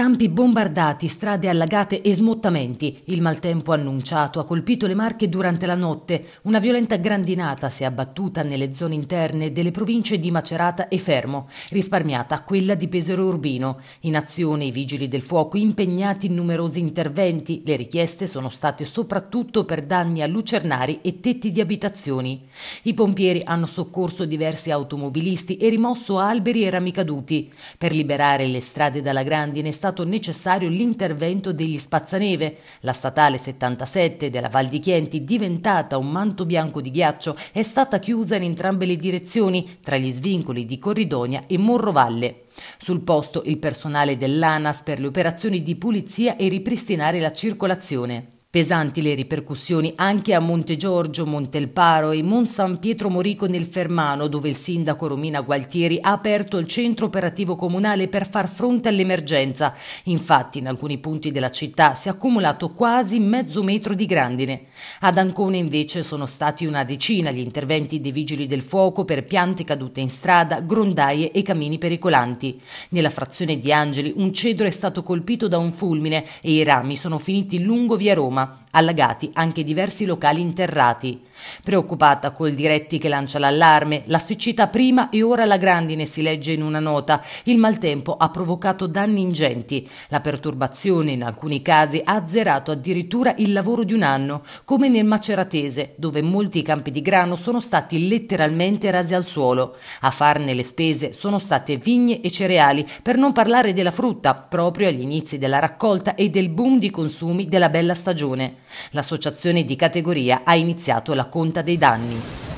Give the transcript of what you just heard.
Campi bombardati, strade allagate e smottamenti. Il maltempo annunciato ha colpito le Marche durante la notte. Una violenta grandinata si è abbattuta nelle zone interne delle province di Macerata e Fermo, risparmiata quella di Pesero Urbino. In azione i vigili del fuoco impegnati in numerosi interventi. Le richieste sono state soprattutto per danni a lucernari e tetti di abitazioni. I pompieri hanno soccorso diversi automobilisti e rimosso alberi e rami caduti. Per liberare le strade dalla grandine è stato stato necessario l'intervento degli spazzaneve, la statale 77 della Val di Chienti, diventata un manto bianco di ghiaccio, è stata chiusa in entrambe le direzioni, tra gli svincoli di Corridonia e Morrovalle. Sul posto il personale dell'ANAS per le operazioni di pulizia e ripristinare la circolazione. Pesanti le ripercussioni anche a Monte Giorgio, Montelparo e Mon San Pietro Morico nel Fermano, dove il sindaco Romina Gualtieri ha aperto il centro operativo comunale per far fronte all'emergenza. Infatti, in alcuni punti della città si è accumulato quasi mezzo metro di grandine. Ad Ancona, invece, sono stati una decina gli interventi dei vigili del fuoco per piante cadute in strada, grondaie e camini pericolanti. Nella frazione di Angeli, un cedro è stato colpito da un fulmine e i rami sono finiti lungo via Roma 吗？allagati anche diversi locali interrati. Preoccupata col diretti che lancia l'allarme, la siccità prima e ora la grandine si legge in una nota. Il maltempo ha provocato danni ingenti. La perturbazione in alcuni casi ha azzerato addirittura il lavoro di un anno, come nel Maceratese, dove molti campi di grano sono stati letteralmente rasi al suolo. A farne le spese sono state vigne e cereali, per non parlare della frutta, proprio agli inizi della raccolta e del boom di consumi della bella stagione. L'associazione di categoria ha iniziato la conta dei danni.